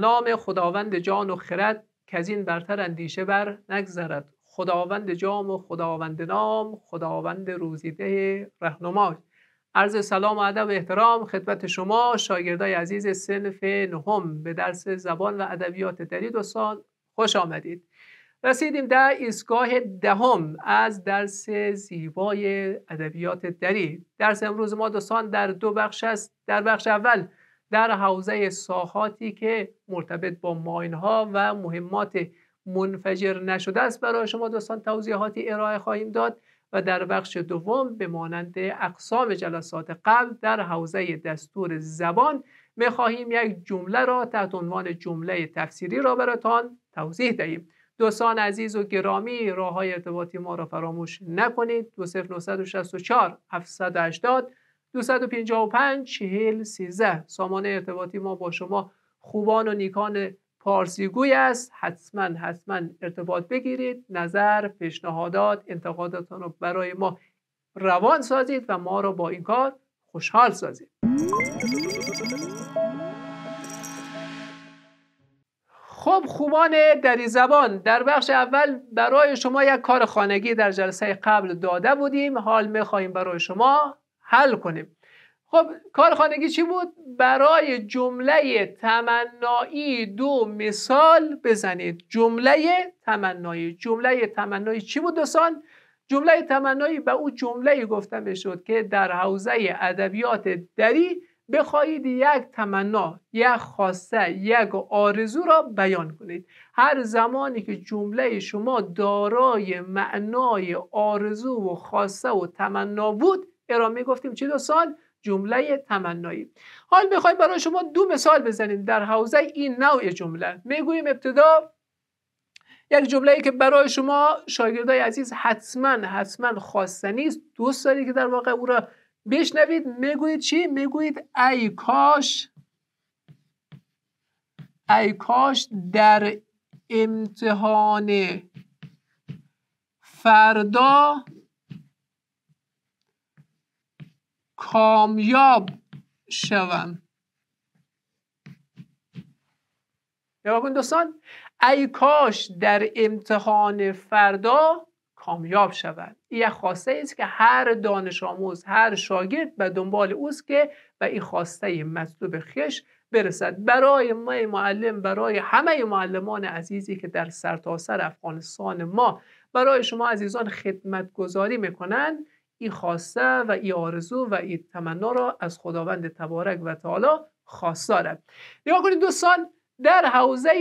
نام خداوند جان و خرد که از این برتر اندیشه بر نگذرد خداوند جام و خداوند نام خداوند روزیده رهنمای عرض سلام و ادب و احترام خدمت شما شاگردای عزیز سنف نهم به درس زبان و ادبیات دری سال خوش آمدید رسیدیم در ایستگاه دهم از درس زیبای ادبیات دری درس امروز ما دوستان در دو بخش است در بخش اول در حوزه ساحاتی که مرتبط با ماین ها و مهمات منفجر نشده است برای شما دوستان توضیحاتی ارائه خواهیم داد و در بخش دوم به مانند اقسام جلسات قبل در حوزه دستور زبان می خواهیم یک جمله را تحت عنوان جمله تفسیری را براتان توضیح دهیم دوستان عزیز و گرامی راه های ارتباطی ما را فراموش نکنید 20964 780 255 40 13 سامان ارتباطی ما با شما خوبان و نیکان پارسیگوی است حتما حتما ارتباط بگیرید نظر پیشنهادات انتقاداتان رو برای ما روان سازید و ما را با این کار خوشحال سازید خب خوبان دری زبان در بخش اول برای شما یک کار خانگی در جلسه قبل داده بودیم حال میخواهیم برای شما حل کنیم خب کار خانگی چی بود؟ برای جمله تمنایی دو مثال بزنید جمله تمنایی جمله تمنایی چی بود دوستان؟ جمله تمنایی به او جمله گفته می شد که در حوزه ادبیات دری بخواهید یک تمنا یک خواسته یک آرزو را بیان کنید هر زمانی که جمله شما دارای معنای آرزو و خواسته و تمنا بود می گفتیم چه دو سال جمله تمنایی حال میخوایم برای شما دو مثال بزنیم در حوزه این نوع جمله میگوییم ابتدا یک جمله ای که برای شما شاگردای عزیز حتما حتما خواستنی است دوست دارید که در واقع او را بشنوید میگویید چی میگویید ای کاش ای کاش در امتحان فردا کامیاب شود نگاه کن دوستان ای کاش در امتحان فردا کامیاب شود این خواسته است که هر دانش آموز هر شاگرد به دنبال اوست که به این خواسته مطلوب خش برسد برای ما معلم برای همه معلمان عزیزی که در سرتاسر سر افغانستان ما برای شما عزیزان خدمت گذاری میکنند ای خواسته و ای آرزو و ای تمنا را از خداوند تبارک و تعالی خواستارد دارد نگاه کنید دوستان در حوزه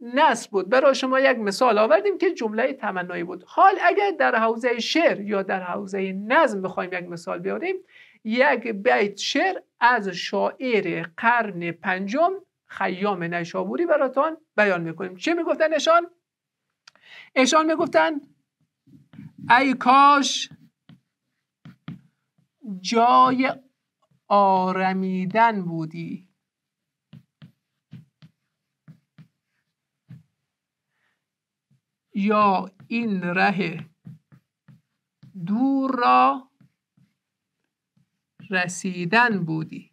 نصب بود برای شما یک مثال آوردیم که جمله تمنایی بود حال اگر در حوزه شعر یا در حوزه نظم بخوایم یک مثال بیاریم یک بیت شعر از شاعر قرن پنجم خیام نشابوری براتان بیان میکنیم چه میگفتن اشان؟ اشان میگفتن ای کاش جای آرمیدن بودی یا این ره دور را رسیدن بودی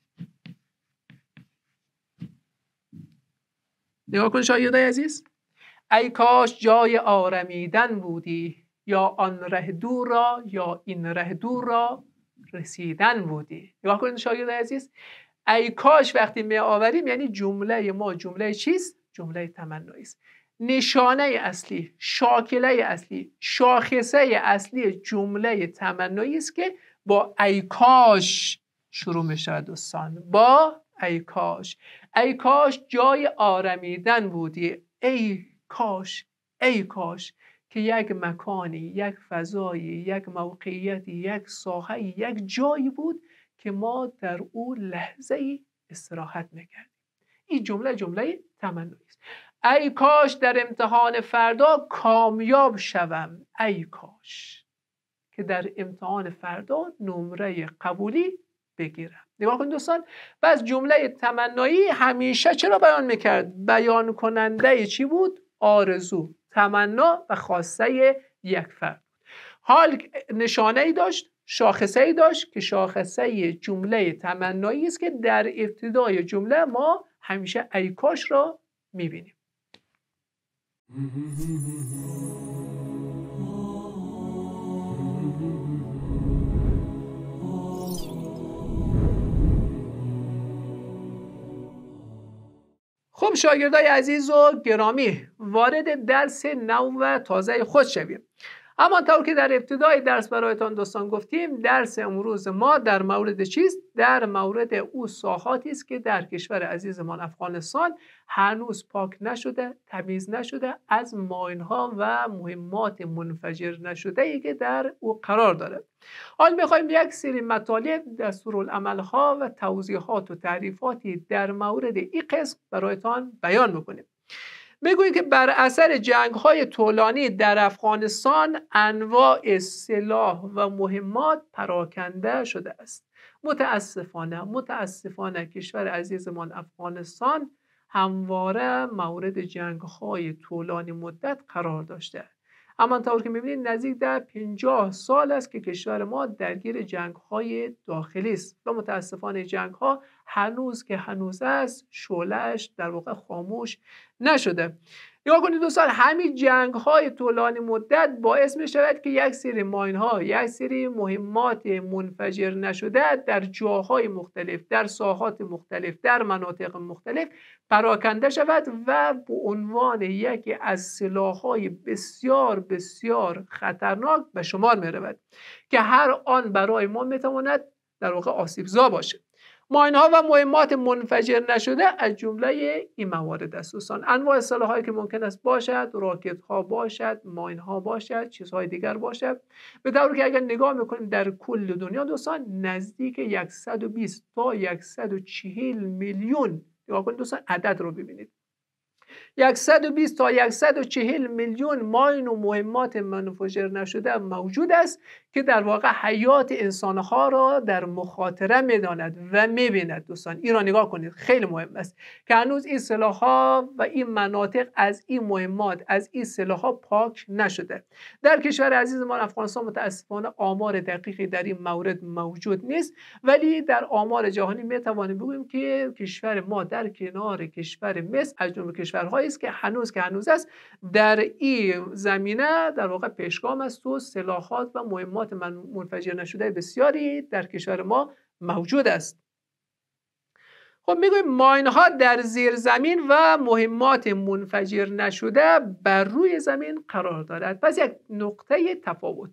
نگاه کن شاگردای عزیز ای کاش جای آرمیدن بودی یا آن ره دور را یا این ره دور را رسیدن بودی نگاه کنید شاگرد عزیز ای کاش وقتی می آوریم یعنی جمله ما جمله چیست جمله تمنایی است نشانه اصلی شاکله اصلی شاخصه اصلی جمله تمنایی است که با ای کاش شروع می شود دوستان با ای کاش ای کاش جای آرمیدن بودی ای کاش ای کاش که یک مکانی یک فضایی یک موقعیتی یک ساحه یک جایی بود که ما در او لحظه ای استراحت میکردیم این جمله جمله تمنایی است ای کاش در امتحان فردا کامیاب شوم ای کاش که در امتحان فردا نمره قبولی بگیرم نگاه کنید دوستان و از جمله تمنایی همیشه چرا بیان میکرد بیان کننده چی بود آرزو تمنا و خاصه یک فرد حال نشانه ای داشت شاخصه ای داشت که شاخصه جمله تمنایی است که در ابتدای جمله ما همیشه ایکاش را میبینیم خب شاگردای عزیز و گرامی وارد درس نو و تازه خود شویم اما تا که در ابتدای درس برایتان دوستان گفتیم درس امروز ما در مورد چیست در مورد او ساحاتی است که در کشور عزیزمان افغانستان هنوز پاک نشده تمیز نشده از ماینها و مهمات منفجر نشده ای که در او قرار دارد حال میخوایم یک سری مطالب ها و توضیحات و تعریفاتی در مورد این قسم برایتان بیان بکنیم بگویید که بر اثر جنگ های طولانی در افغانستان انواع سلاح و مهمات پراکنده شده است متاسفانه متاسفانه کشور عزیزمان افغانستان همواره مورد جنگ های طولانی مدت قرار داشته اما طور که میبینید نزدیک در 50 سال است که کشور ما درگیر جنگ های داخلی است و متاسفانه جنگ ها هنوز که هنوز است شعلهش در واقع خاموش نشده نگاه کنید دوستان همین جنگ های طولانی مدت باعث می شود که یک سری ماین ها یک سری مهمات منفجر نشده در جاهای مختلف در ساحات مختلف در مناطق مختلف پراکنده شود و به عنوان یکی از سلاح های بسیار بسیار خطرناک به شمار می رود که هر آن برای ما می تواند در واقع آسیبزا باشه ماین ها و مهمات منفجر نشده از جمله این موارد است دوستان انواع سلاح هایی که ممکن است باشد راکت ها باشد ماین ها باشد چیزهای دیگر باشد به طور که اگر نگاه میکنیم در کل دنیا دوستان نزدیک 120 تا 140 میلیون نگاه کنید دوستان عدد رو ببینید 120 تا 140 میلیون ماین و مهمات منفجر نشده موجود است که در واقع حیات انسانها را در مخاطره میداند و میبیند دوستان این را نگاه کنید خیلی مهم است که هنوز این سلاح ها و این مناطق از این مهمات از این سلاح ها پاک نشده در کشور عزیزمان افغانستان متاسفانه آمار دقیقی در این مورد موجود نیست ولی در آمار جهانی میتوانیم بگویم که کشور ما در کنار کشور مصر از جمله کشور کشورهایی که هنوز که هنوز است در این زمینه در واقع پیشگام است و سلاحات و مهمات من منفجر نشده بسیاری در کشور ما موجود است خب میگویم ماین ها در زیر زمین و مهمات منفجر نشده بر روی زمین قرار دارد پس یک نقطه تفاوت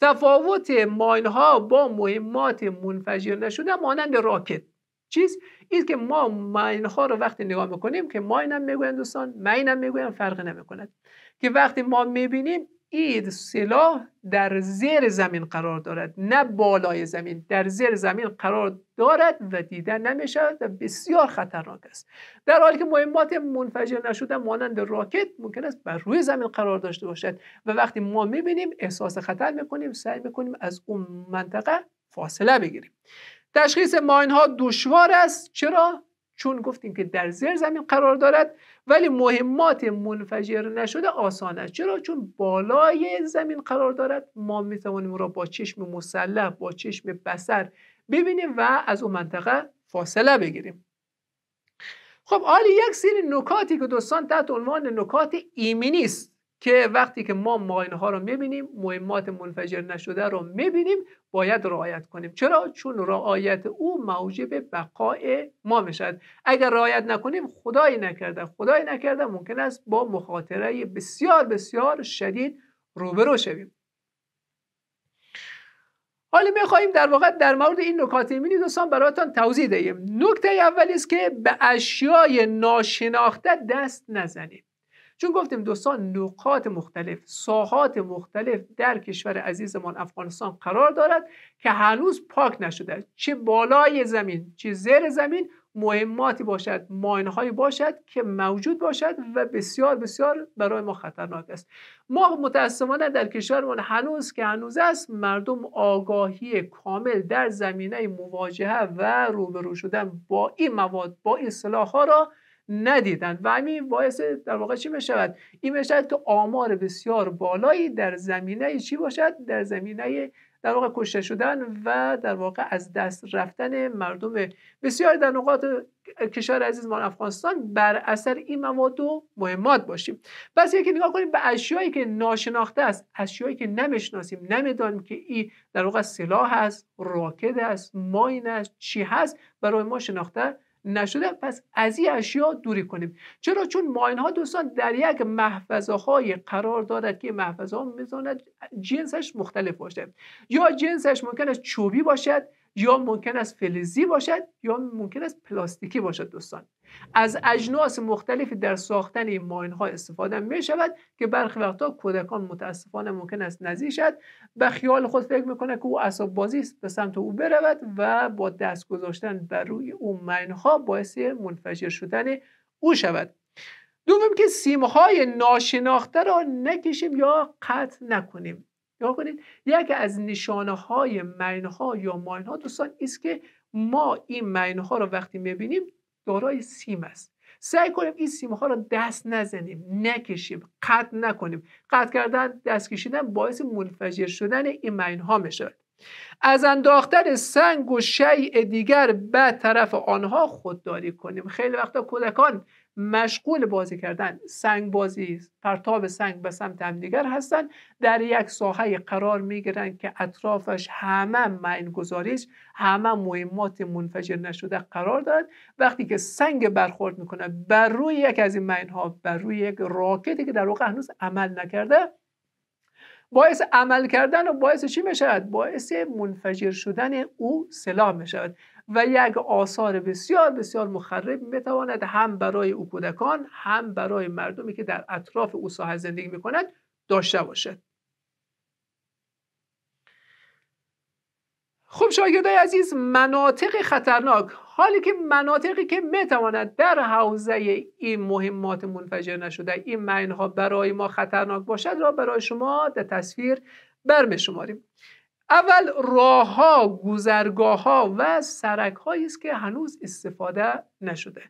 تفاوت ماین ها با مهمات منفجر نشده مانند راکت چیز این که ما ماین ها رو وقتی نگاه میکنیم که ما اینم میگویم دوستان ما اینم میگویم فرق نمیکند که وقتی ما میبینیم این سلاح در زیر زمین قرار دارد نه بالای زمین در زیر زمین قرار دارد و دیده نمیشود و بسیار خطرناک است در حالی که مهمات منفجر نشده مانند راکت ممکن است بر روی زمین قرار داشته باشد و وقتی ما میبینیم احساس خطر میکنیم سعی میکنیم از اون منطقه فاصله بگیریم تشخیص ماین ها دشوار است چرا چون گفتیم که در زیر زمین قرار دارد ولی مهمات منفجر نشده آسان است چرا چون بالای زمین قرار دارد ما میتوانیم را با چشم مسلح با چشم بسر ببینیم و از اون منطقه فاصله بگیریم خب آلی یک سری نکاتی که دوستان تحت عنوان نکات ایمنی است که وقتی که ما ماین ها رو میبینیم مهمات منفجر نشده رو میبینیم باید رعایت کنیم چرا چون رعایت او موجب بقای ما میشد اگر رعایت نکنیم خدایی نکرده خدایی نکرده ممکن است با مخاطره بسیار بسیار شدید روبرو شویم حالا میخواهیم در واقع در مورد این نکات ایمنی دوستان براتان توضیح دهیم نکته اولی است که به اشیای ناشناخته دست نزنیم چون گفتیم دوستان نقاط مختلف ساحات مختلف در کشور عزیزمان افغانستان قرار دارد که هنوز پاک نشده چه بالای زمین چه زیر زمین مهماتی باشد ماینهایی باشد که موجود باشد و بسیار بسیار برای ما خطرناک است ما متاسفانه در کشورمان هنوز که هنوز است مردم آگاهی کامل در زمینه مواجهه و روبرو شدن با این مواد با این سلاح ها را ندیدند و همین باعث در واقع چی میشود این میشود که آمار بسیار بالایی در زمینه چی باشد در زمینه در واقع کشته شدن و در واقع از دست رفتن مردم بسیار در نقاط کشور ما افغانستان بر اثر این مواد و مهمات باشیم پس یکی نگاه کنیم به اشیایی که ناشناخته است اشیایی که نمیشناسیم نمیدانیم که این در واقع سلاح است راکد است ماین است چی هست برای ما شناخته نشده پس از این اشیا دوری کنیم چرا چون ماین ها دوستان در یک محفظه های قرار دارد که محفظه ها میزاند جنسش مختلف باشد یا جنسش ممکن است چوبی باشد یا ممکن است فلزی باشد یا ممکن است پلاستیکی باشد دوستان از اجناس مختلفی در ساختن این ماین ها استفاده می شود که برخی وقتها کودکان متاسفانه ممکن است نزیشد شد و خیال خود فکر میکنه که او اصاب بازی است به سمت او برود و با دست گذاشتن بر روی اون ماین ها باعث منفجر شدن او شود دوم که سیم های ناشناخته را نکشیم یا قطع نکنیم نگاه کنید یکی از نشانه های مین ها یا ماین ها دوستان است که ما این مین ها رو وقتی میبینیم دارای سیم است سعی کنیم این سیم ها رو دست نزنیم نکشیم قطع نکنیم قطع کردن دست کشیدن باعث منفجر شدن این مین ها میشه از انداختن سنگ و شیع دیگر به طرف آنها خودداری کنیم خیلی وقتا کودکان مشغول بازی کردن سنگ بازی پرتاب سنگ به سمت همدیگر هستند در یک ساحه قرار میگیرند که اطرافش همه مین گزاریش همه مهمات منفجر نشده قرار دارد وقتی که سنگ برخورد میکنه بر روی یک از این مین ها بر روی یک راکتی که در واقع هنوز عمل نکرده باعث عمل کردن و باعث چی می شود؟ باعث منفجر شدن او سلاح می شود و یک آثار بسیار بسیار مخرب میتواند هم برای او کودکان هم برای مردمی که در اطراف او ساحه زندگی میکنند داشته باشد خب شاگردای عزیز مناطق خطرناک حالی که مناطقی که میتواند در حوزه این مهمات منفجر نشده این ها برای ما خطرناک باشد را برای شما در تصویر برمی شماریم اول راه ها گذرگاه ها و سرک هایی است که هنوز استفاده نشده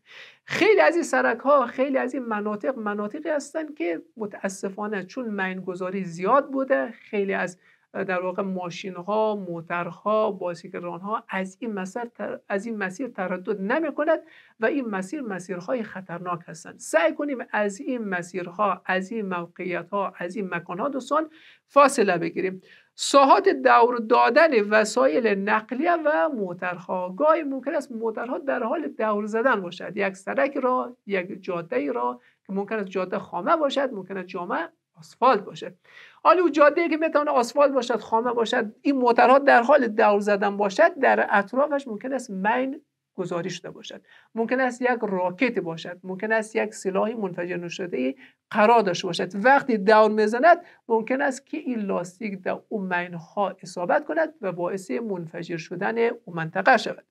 خیلی از این سرک ها خیلی از این مناطق مناطقی هستند که متاسفانه چون گذاری زیاد بوده خیلی از در واقع ماشین ها موترها بایسیکلران ها از این مسیر از این مسیر تردد نمی کند و این مسیر مسیرهای خطرناک هستند سعی کنیم از این مسیرها از این موقعیت ها از این مکان ها دوستان فاصله بگیریم ساحات دور دادن وسایل نقلیه و موترها گاهی ممکن است موترها در حال دور زدن باشد یک سرک را یک جاده را که ممکن است جاده خامه باشد ممکن است جامعه آسفالت باشد حالا اون جاده که بتونه آسفالت باشد خامه باشد این موترها در حال دور زدن باشد در اطرافش ممکن است مین گذاری شده باشد ممکن است یک راکت باشد ممکن است یک سلاحی منفجر نشده قرار داشته باشد وقتی دور میزند ممکن است که این لاستیک در اون مین ها اصابت کند و باعث منفجر شدن اون منطقه شود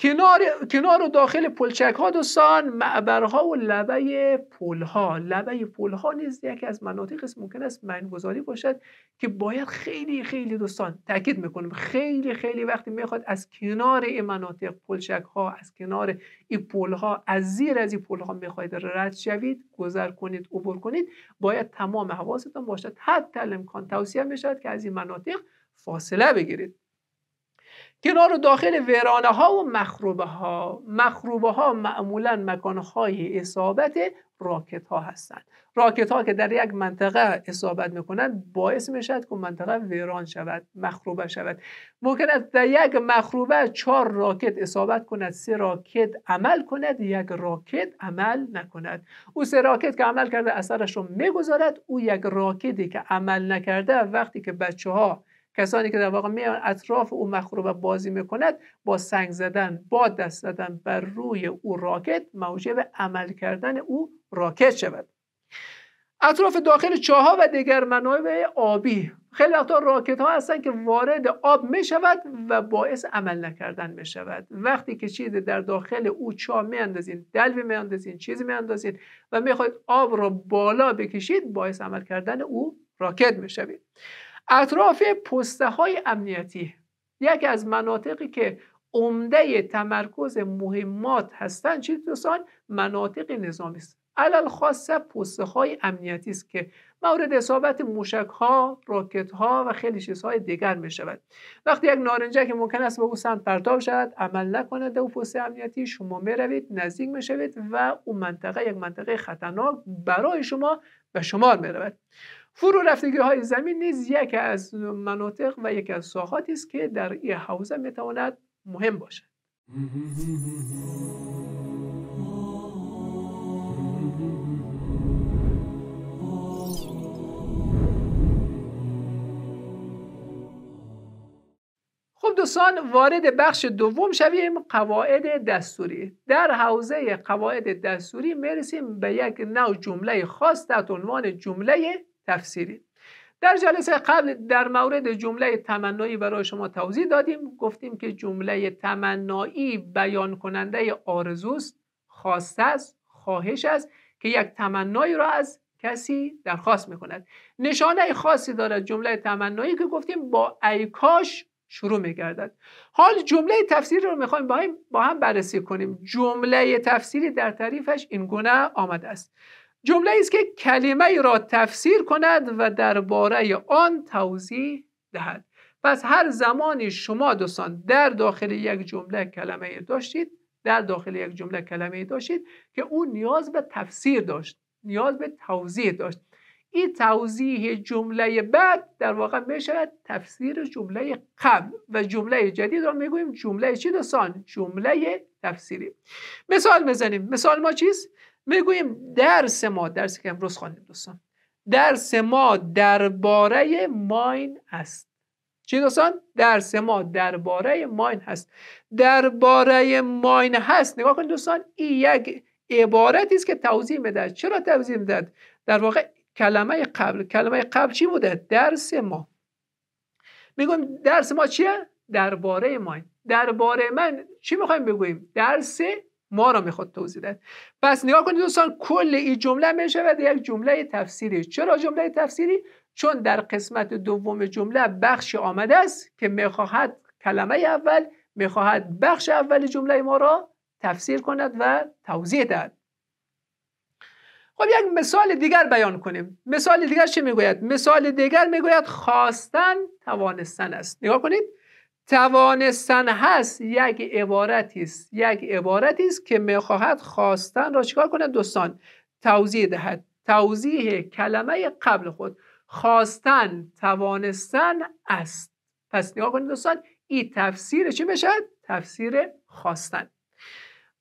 کنار کنار و داخل پلچک ها دوستان معبرها و لبه پل ها لبه پل ها نیز یکی از مناطق است ممکن است منگذاری باشد که باید خیلی خیلی دوستان تاکید میکنم خیلی خیلی وقتی میخواد از کنار این مناطق پلچک ها از کنار این پل ها از زیر از این پل ها میخواید رد شوید گذر کنید عبور کنید باید تمام حواستان باشد حتی امکان توصیه میشود که از این مناطق فاصله بگیرید کنار و داخل ویرانه ها و مخروبه ها مخروبه ها معمولا مکان های اصابت راکت ها هستند راکت ها که در یک منطقه اصابت میکنند باعث میشد که منطقه ویران شود مخروبه شود ممکن است در یک مخروبه چهار راکت اصابت کند سه راکت عمل کند یک راکت عمل نکند او سه راکت که عمل کرده اثرش رو میگذارد او یک راکتی که عمل نکرده وقتی که بچه ها کسانی که در واقع میان اطراف او و بازی میکند با سنگ زدن با دست زدن بر روی او راکت موجب عمل کردن او راکت شود اطراف داخل چاها و دیگر منابع آبی خیلی وقتا راکت ها هستند که وارد آب می شود و باعث عمل نکردن می شود وقتی که چیزی در داخل او چاه می اندازین دلوی می اندازین چیزی می اندازین و می آب را بالا بکشید باعث عمل کردن او راکت می اطراف پسته های امنیتی یکی از مناطقی که عمده تمرکز مهمات هستند چی دوستان مناطق نظامی است علل خاصه پسته های امنیتی است که مورد اصابت موشک ها راکت ها و خیلی چیزهای دیگر می شود وقتی یک که ممکن است به او سمت پرتاب شود عمل نکند او پسته امنیتی شما روید نزدیک می شود و اون منطقه یک منطقه خطرناک برای شما به شمار می رود فرو رفتگی های زمین نیز یک از مناطق و یک از ساحاتی است که در این حوزه میتواند مهم باشد خب دوستان وارد بخش دوم شویم قواعد دستوری در حوزه قواعد دستوری میرسیم به یک نوع جمله خاص تحت عنوان جمله تفسیری در جلسه قبل در مورد جمله تمنایی برای شما توضیح دادیم گفتیم که جمله تمنایی بیان کننده آرزوست خواسته است خواهش است که یک تمنایی را از کسی درخواست میکند نشانه خاصی دارد جمله تمنایی که گفتیم با ایکاش شروع میگردد حال جمله تفسیری رو میخوایم با هم, با هم بررسی کنیم جمله تفسیری در تعریفش این گونه آمده است جمله است که کلمه را تفسیر کند و درباره آن توضیح دهد پس هر زمانی شما دوستان در داخل یک جمله کلمه داشتید در داخل یک جمله کلمه داشتید که اون نیاز به تفسیر داشت نیاز به توضیح داشت این توضیح جمله بعد در واقع میشه تفسیر جمله قبل و جمله جدید را میگویم جمله چی دوستان جمله تفسیری مثال بزنیم مثال ما چیست میگوییم درس ما درسی که امروز خواندیم دوستان درس ما درباره ماین است چی دوستان درس ما درباره ماین هست درباره ماین هست نگاه کنید دوستان این یک عبارتی است که توضیح میدهد چرا توضیح داد در واقع کلمه قبل کلمه قبل چی بوده درس ما میگویم درس ما چیه درباره ماین درباره من چی میخوایم بگوییم درس ما رو میخواد توضیح داد پس نگاه کنید دوستان کل این جمله میشود یک جمله تفسیری چرا جمله تفسیری چون در قسمت دوم جمله بخش آمده است که میخواهد کلمه اول میخواهد بخش اول جمله ما را تفسیر کند و توضیح دهد خب یک مثال دیگر بیان کنیم مثال دیگر چه میگوید مثال دیگر میگوید خواستن توانستن است نگاه کنید توانستن هست یک عبارتی است یک عبارتی است که میخواهد خواستن را چیکار کند دوستان توضیح دهد توضیح کلمه قبل خود خواستن توانستن است پس نگاه کنید دوستان این تفسیر چی میشه تفسیر خواستن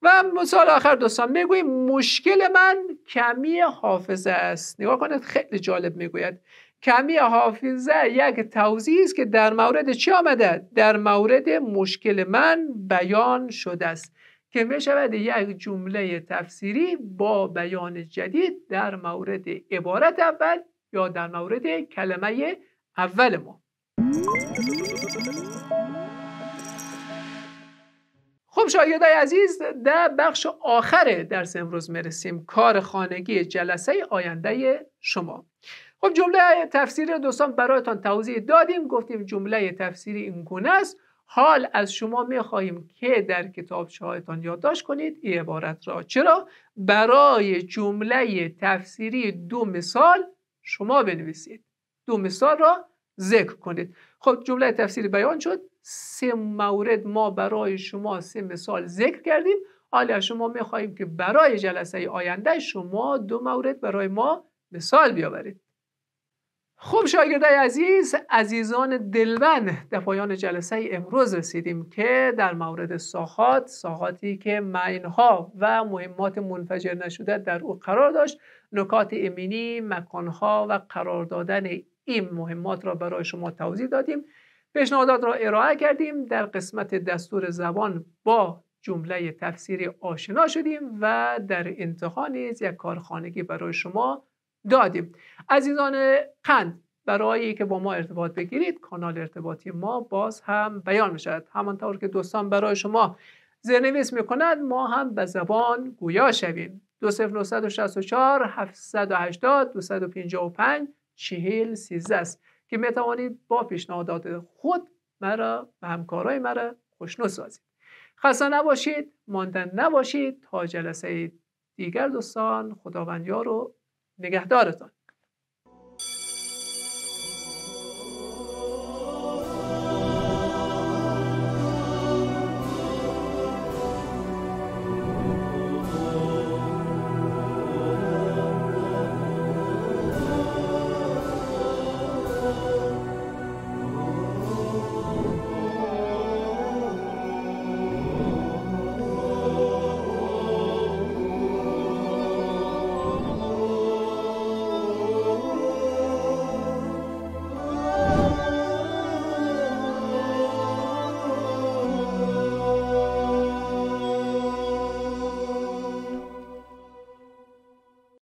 و مثال آخر دوستان میگوییم مشکل من کمی حافظه است نگاه کنید خیلی جالب میگوید کمی حافظه یک توضیح است که در مورد چی آمده در مورد مشکل من بیان شده است که می شود یک جمله تفسیری با بیان جدید در مورد عبارت اول یا در مورد کلمه اول ما خب شاگردای عزیز در بخش آخر درس امروز میرسیم کار خانگی جلسه آینده شما خب جمله تفسیری دوستان برایتان توضیح دادیم گفتیم جمله تفسیری این گونه است حال از شما میخواهیم که در کتاب شاهدان یادداشت کنید این عبارت را چرا برای جمله تفسیری دو مثال شما بنویسید دو مثال را ذکر کنید خب جمله تفسیری بیان شد سه مورد ما برای شما سه مثال ذکر کردیم حالا شما میخواهیم که برای جلسه آینده شما دو مورد برای ما مثال بیاورید خب شاگردای عزیز عزیزان دلبن در پایان جلسه امروز رسیدیم که در مورد ساخات ساخاتی که معینها و مهمات منفجر نشده در او قرار داشت نکات امینی مکانها و قرار دادن این مهمات را برای شما توضیح دادیم پیشنهادات را ارائه کردیم در قسمت دستور زبان با جمله تفسیری آشنا شدیم و در انتها نیز یک کارخانگی برای شما دادیم عزیزان قند برای که با ما ارتباط بگیرید کانال ارتباطی ما باز هم بیان می شود همانطور که دوستان برای شما زیرنویس می کند ما هم به زبان گویا شویم 2964 780 255 چهل سیزده است که می توانید با پیشنهادات خود مرا و همکارای مرا خوشنود سازید خسته نباشید ماندن نباشید تا جلسه دیگر دوستان خداوندیار نگهدارتان